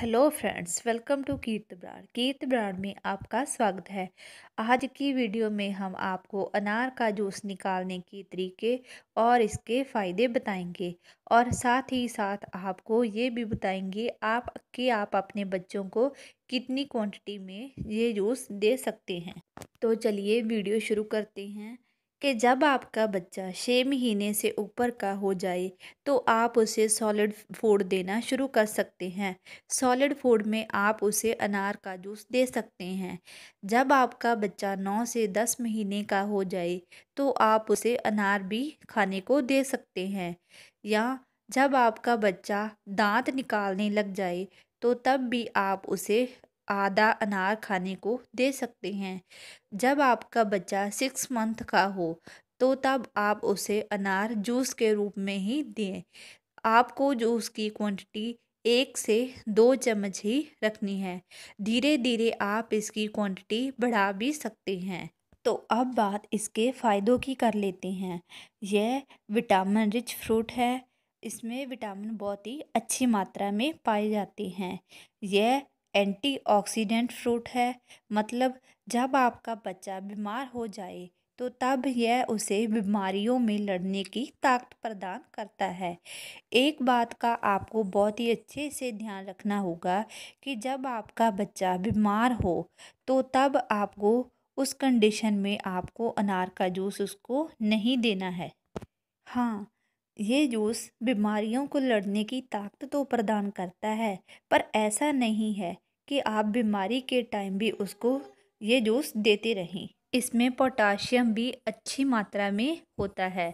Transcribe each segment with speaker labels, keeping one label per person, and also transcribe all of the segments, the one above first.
Speaker 1: hello friends welcome to Keert brand Keert brand में आपका स्वागत है आज की वीडियो में हम आपको अनार का जूस निकालने के तरीके और इसके फ़ायदे बताएंगे और साथ ही साथ आपको ये भी बताएंगे आप कि आप अपने बच्चों को कितनी क्वांटिटी में ये जूस दे सकते हैं तो चलिए वीडियो शुरू करते हैं कि जब आपका बच्चा छः महीने से ऊपर का हो जाए तो आप उसे सॉलिड फूड देना शुरू कर सकते हैं सॉलिड फूड में आप उसे अनार का जूस दे सकते हैं जब आपका बच्चा नौ से दस महीने का हो जाए तो आप उसे अनार भी खाने को दे सकते हैं या जब आपका बच्चा दांत निकालने लग जाए तो तब भी आप उसे आधा अनार खाने को दे सकते हैं जब आपका बच्चा सिक्स मंथ का हो तो तब आप उसे अनार जूस के रूप में ही दें आपको जूस की क्वांटिटी एक से दो चम्मच ही रखनी है धीरे धीरे आप इसकी क्वांटिटी बढ़ा भी सकते हैं तो अब बात इसके फ़ायदों की कर लेते हैं यह विटामिन रिच फ्रूट है इसमें विटामिन बहुत ही अच्छी मात्रा में पाए जाते हैं यह एंटीऑक्सीडेंट फ्रूट है मतलब जब आपका बच्चा बीमार हो जाए तो तब यह उसे बीमारियों में लड़ने की ताकत प्रदान करता है एक बात का आपको बहुत ही अच्छे से ध्यान रखना होगा कि जब आपका बच्चा बीमार हो तो तब आपको उस कंडीशन में आपको अनार का जूस उसको नहीं देना है हाँ ये जूस बीमारियों को लड़ने की ताकत तो प्रदान करता है पर ऐसा नहीं है कि आप बीमारी के टाइम भी उसको ये जूस देते रहें इसमें पोटाशियम भी अच्छी मात्रा में होता है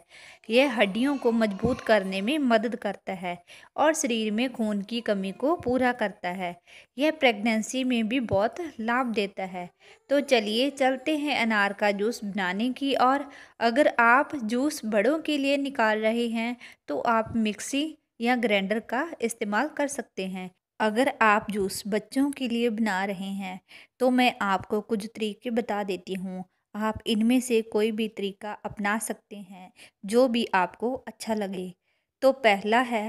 Speaker 1: यह हड्डियों को मजबूत करने में मदद करता है और शरीर में खून की कमी को पूरा करता है यह प्रेगनेंसी में भी बहुत लाभ देता है तो चलिए चलते हैं अनार का जूस बनाने की और अगर आप जूस बड़ों के लिए निकाल रहे हैं तो आप मिक्सी या ग्राइंडर का इस्तेमाल कर सकते हैं अगर आप जूस बच्चों के लिए बना रहे हैं तो मैं आपको कुछ तरीके बता देती हूँ आप इनमें से कोई भी तरीका अपना सकते हैं जो भी आपको अच्छा लगे तो पहला है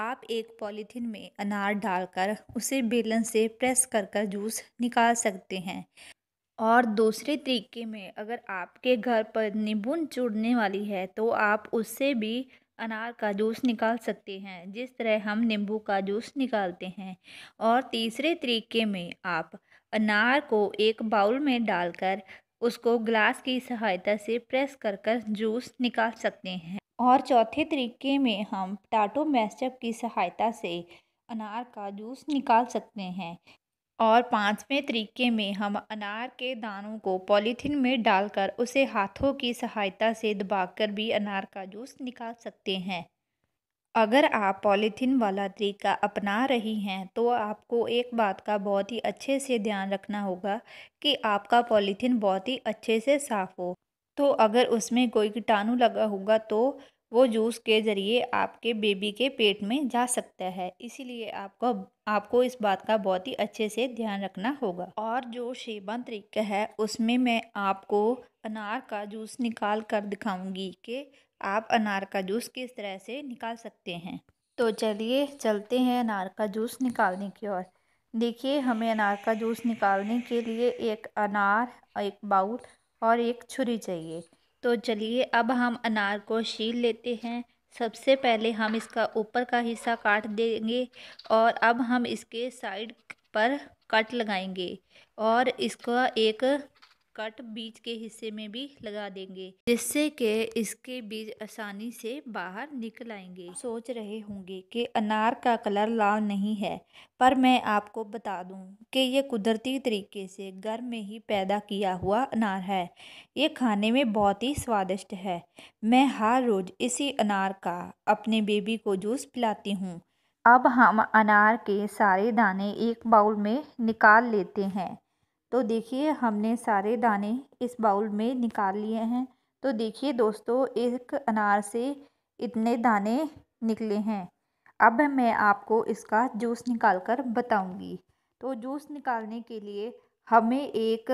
Speaker 1: आप एक पॉलीथीन में अनार डालकर उसे बेलन से प्रेस कर कर जूस निकाल सकते हैं और दूसरे तरीके में अगर आपके घर पर नींबू चूड़ने वाली है तो आप उससे भी अनार का जूस निकाल सकते हैं जिस तरह हम नींबू का जूस निकालते हैं और तीसरे तरीके में आप अनार को एक बाउल में डालकर उसको ग्लास की सहायता से प्रेस कर कर जूस निकाल सकते हैं और चौथे तरीके में हम टाटो मैशअप की सहायता से अनार का जूस निकाल सकते हैं और पाँचवें तरीके में हम अनार के दानों को पॉलीथीन में डालकर उसे हाथों की सहायता से दबाकर भी अनार का जूस निकाल सकते हैं अगर आप पॉलीथीन वाला तरीका अपना रही हैं तो आपको एक बात का बहुत ही अच्छे से ध्यान रखना होगा कि आपका पॉलीथीन बहुत ही अच्छे से साफ़ हो तो अगर उसमें कोई कीटाणु लगा होगा तो वो जूस के ज़रिए आपके बेबी के पेट में जा सकता है इसीलिए आपको आपको इस बात का बहुत ही अच्छे से ध्यान रखना होगा और जो शेबा तरीका है उसमें मैं आपको अनार का जूस निकाल कर दिखाऊंगी कि आप अनार का जूस किस तरह से निकाल सकते हैं तो चलिए चलते हैं अनार का जूस निकालने की ओर देखिए हमें अनार का जूस निकालने के लिए एक अनार एक बाउल और एक छुरी चाहिए तो चलिए अब हम अनार को छील लेते हैं सबसे पहले हम इसका ऊपर का हिस्सा काट देंगे और अब हम इसके साइड पर कट लगाएंगे और इसका एक कट बीज के हिस्से में भी लगा देंगे जिससे कि इसके बीज आसानी से बाहर निकल आएंगे सोच रहे होंगे कि अनार का कलर लाल नहीं है पर मैं आपको बता दूं कि ये कुदरती तरीके से घर में ही पैदा किया हुआ अनार है ये खाने में बहुत ही स्वादिष्ट है मैं हर रोज़ इसी अनार का अपने बेबी को जूस पिलाती हूँ अब हम अनार के सारे दाने एक बाउल में निकाल लेते हैं तो देखिए हमने सारे दाने इस बाउल में निकाल लिए हैं तो देखिए दोस्तों एक अनार से इतने दाने निकले हैं अब मैं आपको इसका जूस निकाल कर बताऊँगी तो जूस निकालने के लिए हमें एक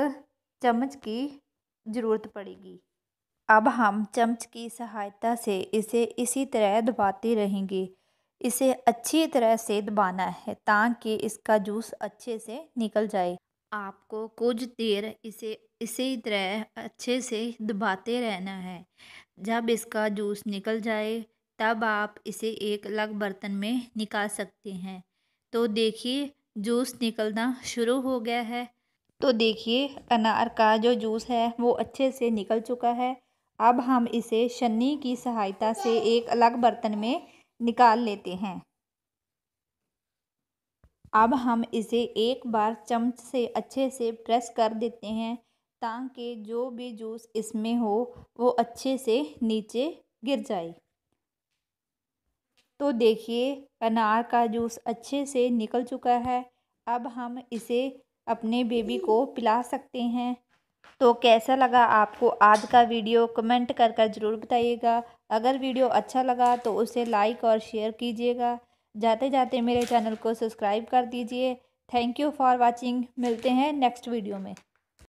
Speaker 1: चम्मच की ज़रूरत पड़ेगी अब हम चम्मच की सहायता से इसे इसी तरह दबाते रहेंगे इसे अच्छी तरह से दबाना है ताकि इसका जूस अच्छे से निकल जाए आपको कुछ देर इसे इसी तरह अच्छे से दबाते रहना है जब इसका जूस निकल जाए तब आप इसे एक अलग बर्तन में निकाल सकते हैं तो देखिए जूस निकलना शुरू हो गया है तो देखिए अनार का जो जूस है वो अच्छे से निकल चुका है अब हम इसे छन्नी की सहायता से एक अलग बर्तन में निकाल लेते हैं अब हम इसे एक बार चम्मच से अच्छे से प्रेस कर देते हैं ताकि जो भी जूस इसमें हो वो अच्छे से नीचे गिर जाए तो देखिए अनार का जूस अच्छे से निकल चुका है अब हम इसे अपने बेबी को पिला सकते हैं तो कैसा लगा आपको आज का वीडियो कमेंट कर कर ज़रूर बताइएगा अगर वीडियो अच्छा लगा तो उसे लाइक और शेयर कीजिएगा जाते जाते मेरे चैनल को सब्सक्राइब कर दीजिए थैंक यू फॉर वॉचिंग मिलते हैं नेक्स्ट वीडियो में